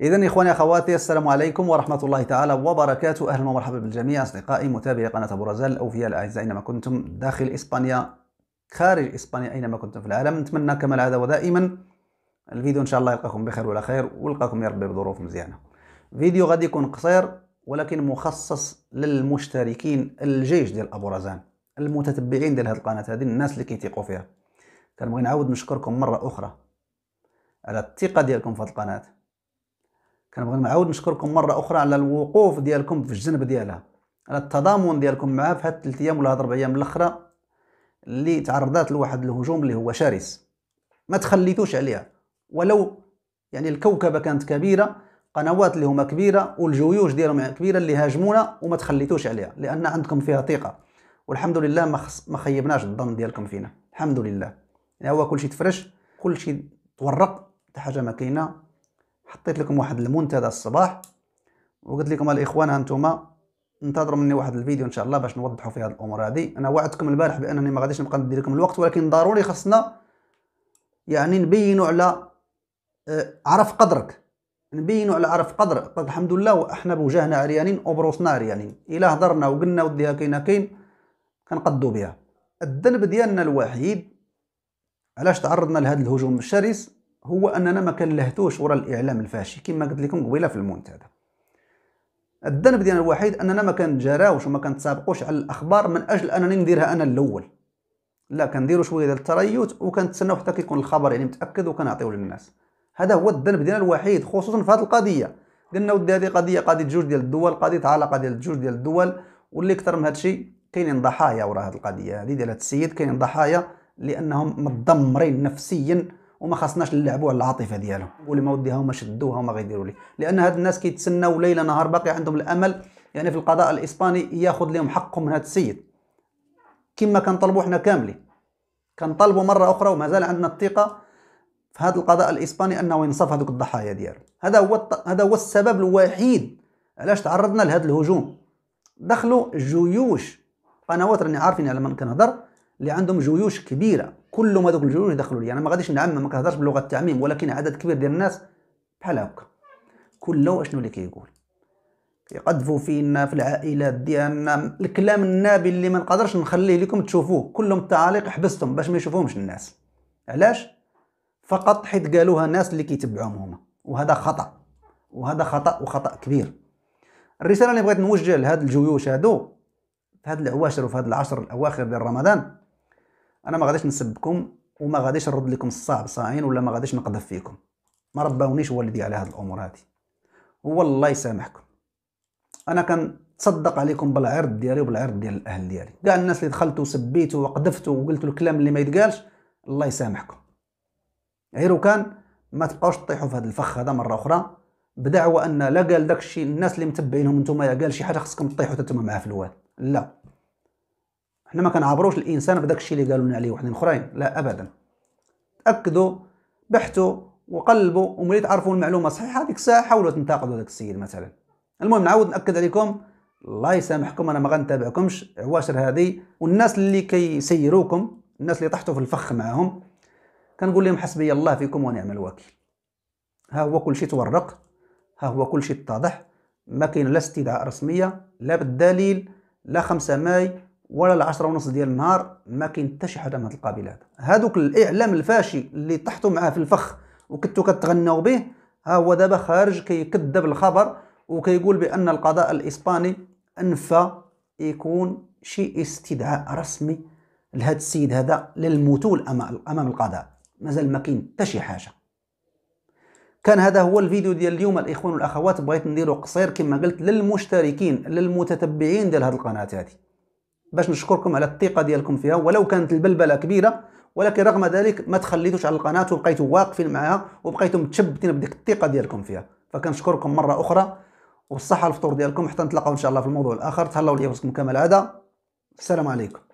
إذا إخواني أخواتي السلام عليكم ورحمة الله تعالى وبركاته أهلا ومرحبا بالجميع أصدقائي متابعي قناة أبو رزال الأوفياء الأعزاء أينما كنتم داخل إسبانيا خارج إسبانيا أينما كنتم في العالم نتمنى كما العادة ودائما الفيديو إن شاء الله يلقاكم بخير ولا خير ولقاكم يا ربي بظروف مزيانة فيديو غادي يكون قصير ولكن مخصص للمشتركين الجيش ديال أبو رزان المتتبعين ديال هذه القناة هذه الناس اللي كيتيقوا فيها كنبغي نعاود نشكركم مرة أخرى على الثقة ديالكم في هذه القناة كنبغي نعاود نشكركم مره اخرى على الوقوف ديالكم في الجنب ديالها على التضامن ديالكم معها في هاد الثلاث ايام ولا هاد اربع ايام الاخرى اللي تعرضات لواحد الهجوم اللي هو شرس ما تخليتوش عليها ولو يعني الكوكبه كانت كبيره قنوات اللي هما كبيره والجيوش ديالهم يعني كبيره اللي هاجمونا وما تخليتوش عليها لان عندكم فيها ثقه والحمد لله ما خص ما خيبناش الظن ديالكم فينا الحمد لله يعني هو كلشي تفرش كلشي تورق حتى حاجه ما كاينه حطيت لكم واحد المنتدى الصباح وقلت لكم الاخوان هانتوما انتظروا مني واحد الفيديو ان شاء الله باش نوضحوا فيه هذه الامور هذه انا وعدتكم البارح بانني ما غاديش نبقى ندير لكم الوقت ولكن ضروري خصنا يعني نبينوا على آه، عرف قدرك نبينوا على عرف قدرك طيب الحمد لله وإحنا بوجهنا عريانين وبروسنا عريانين الا هضرنا وقلنا وديها كاينه كاين كنقدوا بها الذنب ديالنا الوحيد علاش تعرضنا لهذا الهجوم الشرس هو اننا ما كنلهتوش ورا الاعلام الفاشي كما قلت لكم قبيله في المنتدى الذنب ديالنا الوحيد اننا ما كنجراوش وما كنتسابقوش على الاخبار من اجل انني نديرها انا الاول لا كنديروا شويه ديال التريث وكنتسناو حتى كيكون الخبر يعني متاكد وكنعطيوه للناس هذا هو الذنب ديالنا الوحيد خصوصا في هذه القضيه قلنا ودي هذه قضيه قضيه جوج ديال الدول قضيه علاقه ديال جوج ديال الدول واللي اكثر من هذا الشيء كاينين ضحايا وراء هذه القضيه هذه ديال السيد كاينين ضحايا لانهم مدمرين نفسيا وما خصناش نلعبوا على العاطفه ديالهم واللي ما وديها وما شدوها وما غيديروا لي لان هاد الناس كيتسناو ليل نهار باقي عندهم الامل يعني في القضاء الاسباني ياخذ لهم حقهم من هاد السيد كما كنطلبوا حنا كاملين كنطلبوا مره اخرى ومازال عندنا الثقه في هذا القضاء الاسباني انه ينصف هذوك الضحايا ديالو هذا هو هذا هو السبب الوحيد علاش تعرضنا لهذا الهجوم دخلوا جيوش قنوات راني عارفين على من كنهضر اللي عندهم جيوش كبيره كل ما الجيوش يدخلوا لي انا ما غاديش نعمم ما كنهضرش بلغه التعميم ولكن عدد كبير ديال الناس بحال هكا كل اشنو اللي كيقول يقذفوا فينا في العائلات ديالنا الكلام النابي اللي ما نقدرش نخليه لكم تشوفوه كلهم التعاليق حبستهم باش ما يشوفوهمش الناس علاش فقط حيت قالوها ناس اللي كيتبعوهم هما وهذا خطا وهذا خطا وخطا كبير الرساله اللي بغيت نوجه لهاد الجيوش هادو في هاد العواشر وفي هاد العشر الاواخر ديال رمضان انا ما غاديش نسبكم وما غاديش نرد لكم الصعب صاعين ولا ما غاديش نقذف فيكم ما رباونيش والدي على هاد الامور هادي والله يسامحكم انا كنتصدق عليكم بالعرض ديالي وبالعرض ديال الاهل ديالي كاع الناس اللي دخلتوا وسبيتوا وقذفتوا وقلتوا الكلام اللي ما يتقالش الله يسامحكم غير كان ما تبقاوش تطيحوا في هذا الفخ هذا مره اخرى بدعوى ان لا قال داكشي الناس اللي متبعينهم نتوما قال شي حاجه خصكم تطيحوا حتى معاه في الواد لا حنا ما كنعبروش الانسان بداك الشيء اللي قالوا لنا عليه وحدين اخرين لا ابدا تاكدوا بحثوا وقلبوا وملي تعرفوا المعلومه صحيحه ديك الساعه حاولوا تنتقدوا داك السيد مثلا المهم نعاود ناكد عليكم الله يسامحكم انا ما غنتابعكمش عواشر هذه والناس اللي كيسيروكم الناس اللي طحتوا في الفخ معاهم كنقول لهم حسبي الله فيكم ونعم الوكيل ها هو كل شيء تورق ها هو كل شيء اتضح ما كاين لا استدعاء رسميه لا بالدليل لا 5 ماي ولا العشرة ونص ديال النهار ما كاين حتى شي حاجه من هاد القبيله هادوك الاعلام الفاشي اللي طحتوا معاه في الفخ وكنتوا كتغناو به ها هو دابا خارج كيكذب الخبر وكيقول بان القضاء الاسباني انفى يكون شي استدعاء رسمي لهذا السيد هذا للمثول امام القضاء مازال ما كاين حتى شي حاجه كان هذا هو الفيديو ديال اليوم الاخوان والاخوات بغيت نديرو قصير كما قلت للمشتركين للمتتبعين ديال هذه القناه هذه باش نشكركم على الثقه ديالكم فيها ولو كانت البلبله كبيره ولكن رغم ذلك ما تخليتوش على القناه وبقيتوا واقفين معها وبقيتوا متشبتين بديك الثقه ديالكم فيها فكنشكركم مره اخرى والصحة الفطور ديالكم حتى نتلاقاو ان شاء الله في الموضوع الاخر تهلاو ليا باسكم كما العاده السلام عليكم